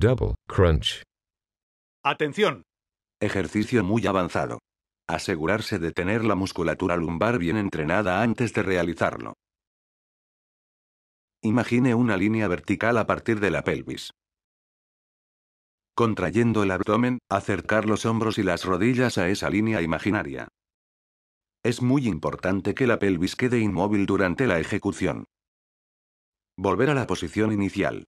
Double crunch. Atención. Ejercicio muy avanzado. Asegurarse de tener la musculatura lumbar bien entrenada antes de realizarlo. Imagine una línea vertical a partir de la pelvis. Contrayendo el abdomen, acercar los hombros y las rodillas a esa línea imaginaria. Es muy importante que la pelvis quede inmóvil durante la ejecución. Volver a la posición inicial.